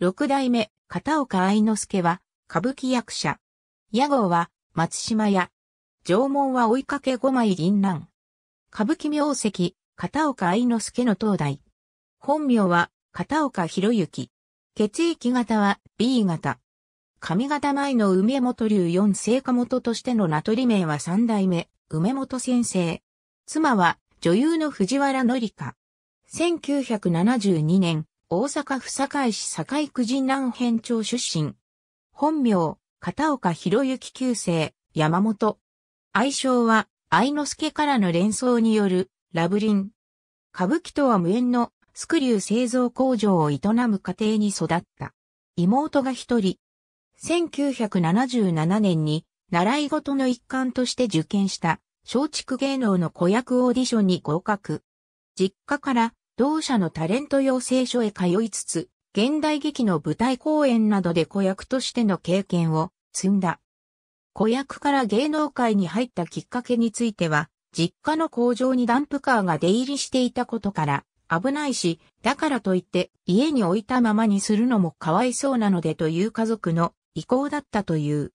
六代目、片岡愛之助は、歌舞伎役者。屋号は、松島屋。縄文は追いかけ五枚銀蘭。歌舞伎名跡、片岡愛之助の東大。本名は、片岡博之。血液型は、B 型。上方前の梅本流四聖火元としての名取名は三代目、梅本先生。妻は、女優の藤原紀香。1972年、大阪府堺市堺区人南辺町出身。本名、片岡博之旧姓、山本。愛称は、愛之助からの連想による、ラブリン。歌舞伎とは無縁の、スクリュー製造工場を営む家庭に育った。妹が一人。1977年に、習い事の一環として受験した、松竹芸能の子役オーディションに合格。実家から同社のタレント養成所へ通いつつ、現代劇の舞台公演などで子役としての経験を積んだ。子役から芸能界に入ったきっかけについては、実家の工場にダンプカーが出入りしていたことから、危ないし、だからといって家に置いたままにするのもかわいそうなのでという家族の意向だったという。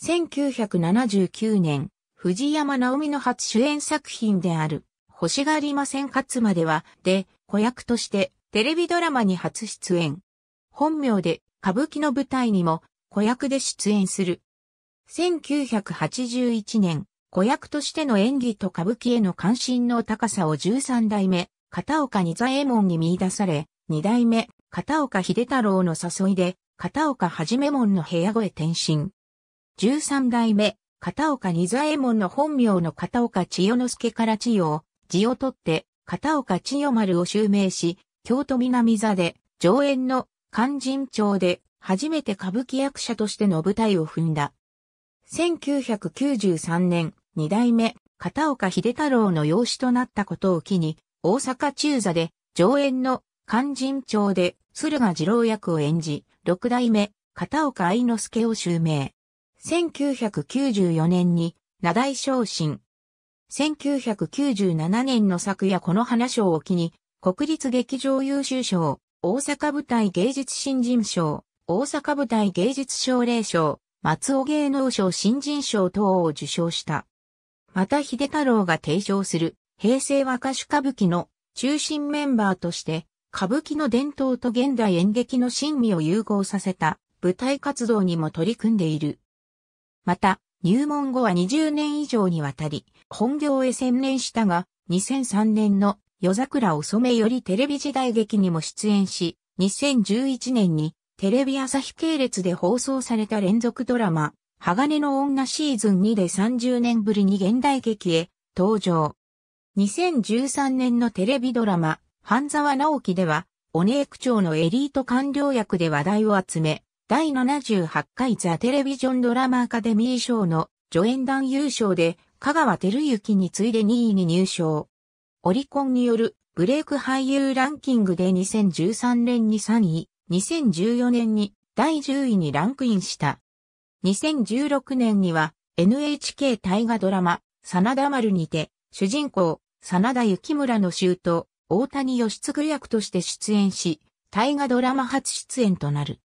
1979年、藤山直美の初主演作品である欲しがりません勝つまでは、で、子役として、テレビドラマに初出演。本名で、歌舞伎の舞台にも、子役で出演する。1981年、子役としての演技と歌舞伎への関心の高さを13代目、片岡二左衛門に見出され、2代目、片岡秀太郎の誘いで、片岡はじめ門の部屋越え転身。13代目、片岡二左衛門の本名の片岡千代之助から千代を字を取って、片岡千代丸を襲名し、京都南座で、上演の勧進帳で、初めて歌舞伎役者としての舞台を踏んだ。1993年、二代目、片岡秀太郎の養子となったことを機に、大阪中座で、上演の勧進帳で、駿河二郎役を演じ、六代目、片岡愛之助を襲名。1994年に、名代昇進、1997年の昨夜この花賞を機に、国立劇場優秀賞、大阪舞台芸術新人賞、大阪舞台芸術奨励賞、松尾芸能賞新人賞等を受賞した。また秀太郎が提唱する平成和歌手歌舞伎の中心メンバーとして歌舞伎の伝統と現代演劇の真味を融合させた舞台活動にも取り組んでいる。また入門後は20年以上にわたり、本業へ専念したが、2003年の夜桜お染めよりテレビ時代劇にも出演し、2011年にテレビ朝日系列で放送された連続ドラマ、鋼の女シーズン2で30年ぶりに現代劇へ登場。2013年のテレビドラマ、半沢直樹では、お姉区長のエリート官僚役で話題を集め、第78回ザ・テレビジョンドラマアカデミー賞の助演団優勝で香川照之に次いで2位に入賞。オリコンによるブレイク俳優ランキングで2013年に3位、2014年に第10位にランクインした。2016年には NHK 大河ドラマ、真田丸にて、主人公、真田幸村の衆と、大谷義嗣役として出演し、大河ドラマ初出演となる。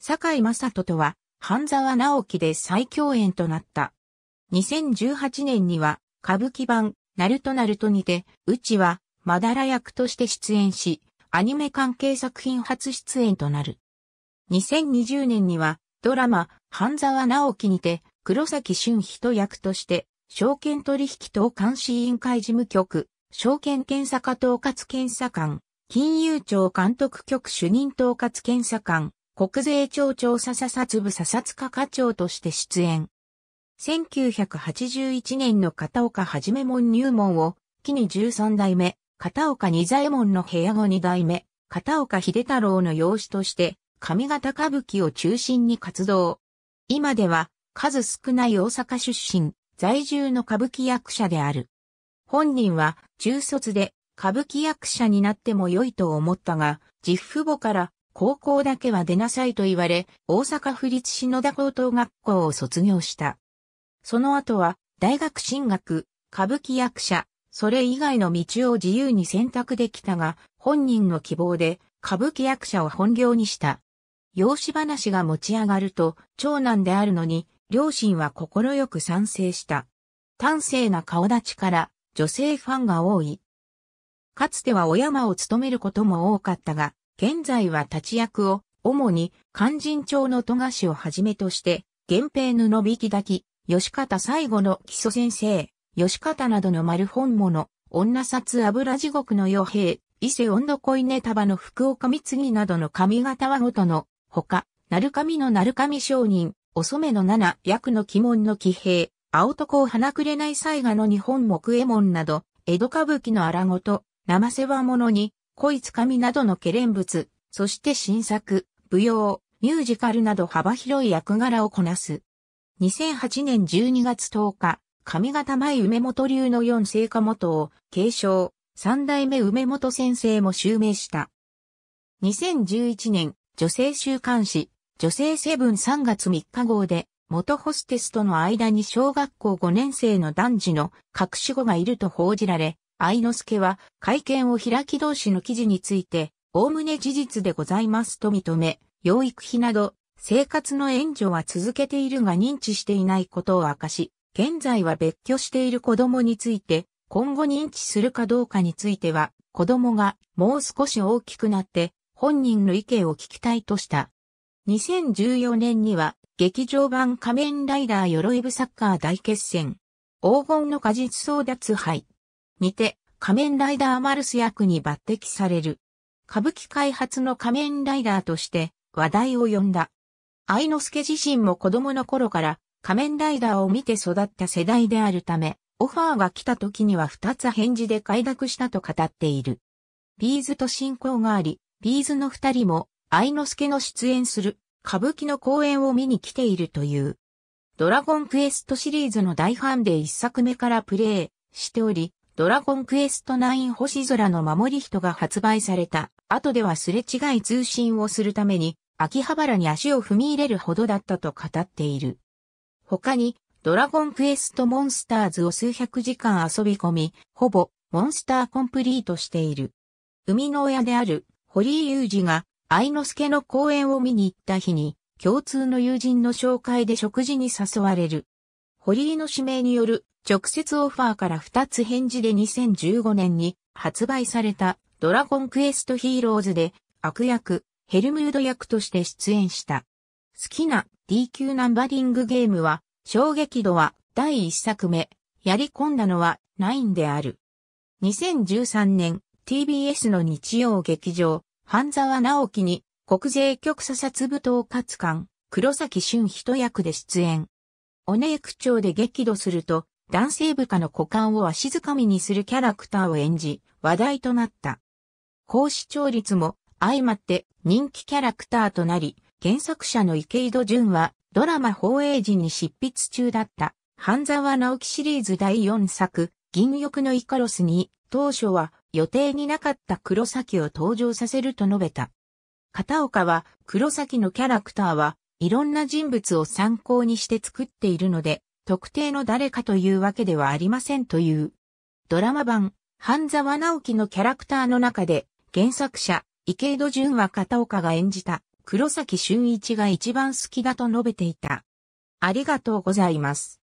坂井正人とは、半沢直樹で再共演となった。2018年には、歌舞伎版、ナルトナルトにて、うちは、まだら役として出演し、アニメ関係作品初出演となる。2020年には、ドラマ、半沢直樹にて、黒崎俊人役として、証券取引等監視委員会事務局、証券検査課統括検査官、金融庁監督局主任統括検査官、国税庁長査査察部査察課課長として出演。1981年の片岡はじめ門入門を、木に13代目、片岡二左衛門の部屋後二代目、片岡秀太郎の養子として、上方歌舞伎を中心に活動。今では、数少ない大阪出身、在住の歌舞伎役者である。本人は、中卒で、歌舞伎役者になっても良いと思ったが、実父母から高校だけは出なさいと言われ、大阪府立篠田高等学校を卒業した。その後は、大学進学、歌舞伎役者、それ以外の道を自由に選択できたが、本人の希望で、歌舞伎役者を本業にした。養子話が持ち上がると、長男であるのに、両親は心よく賛成した。端正な顔立ちから、女性ファンが多い。かつてはお山を務めることも多かったが、現在は立役を、主に肝心町の戸菓をはじめとして、源平布引き抱き、吉方最後の基礎先生、吉方などの丸本物、女札油地獄の傭兵、伊勢温度恋ネ束の福岡三次などの髪型はごとの、ほか、鳴神の鳴神商人、お染の七役の鬼門の騎兵、青男を花くれない災害の日本木右衛門など、江戸歌舞伎の荒ごと、生世話物に、恋つかみなどのケレン物、そして新作、舞踊、ミュージカルなど幅広い役柄をこなす。2008年12月10日、上方前梅本流の四聖火元を継承、三代目梅本先生も襲名した。2011年、女性週刊誌、女性セブン3月3日号で、元ホステスとの間に小学校5年生の男児の隠し子がいると報じられ、愛之助は会見を開き同士の記事について、おおむね事実でございますと認め、養育費など生活の援助は続けているが認知していないことを明かし、現在は別居している子供について、今後認知するかどうかについては、子供がもう少し大きくなって本人の意見を聞きたいとした。2014年には劇場版仮面ライダー鎧部サッカー大決戦。黄金の果実争奪杯にて仮面ライダーマルス役に抜擢される。歌舞伎開発の仮面ライダーとして話題を呼んだ。愛之助自身も子供の頃から仮面ライダーを見て育った世代であるため、オファーが来た時には二つ返事で快諾したと語っている。ビーズと親交があり、ビーズの二人も愛之助の出演する歌舞伎の公演を見に来ているという。ドラゴンクエストシリーズの大ファンで一作目からプレイしており、ドラゴンクエスト9星空の守り人が発売された後ではすれ違い通信をするために秋葉原に足を踏み入れるほどだったと語っている。他にドラゴンクエストモンスターズを数百時間遊び込み、ほぼモンスターコンプリートしている。生みの親である堀井雄二が愛之助の公演を見に行った日に共通の友人の紹介で食事に誘われる。堀井の指名による直接オファーから2つ返事で2015年に発売されたドラゴンクエストヒーローズで悪役、ヘルムード役として出演した。好きな D 級ナンバリングゲームは衝撃度は第1作目、やり込んだのは9である。2013年 TBS の日曜劇場、半沢直樹に国税局査察部統括官、黒崎俊人役で出演。おね区長で激怒すると、男性部下の股間を足づかみにするキャラクターを演じ、話題となった。高視聴率も相まって人気キャラクターとなり、原作者の池井戸潤はドラマ放映時に執筆中だった半沢直樹シリーズ第4作、銀翼のイカロスに当初は予定になかった黒崎を登場させると述べた。片岡は黒崎のキャラクターはいろんな人物を参考にして作っているので特定の誰かというわけではありませんという。ドラマ版、半沢直樹のキャラクターの中で、原作者、池井戸潤は片岡が演じた、黒崎俊一が一番好きだと述べていた。ありがとうございます。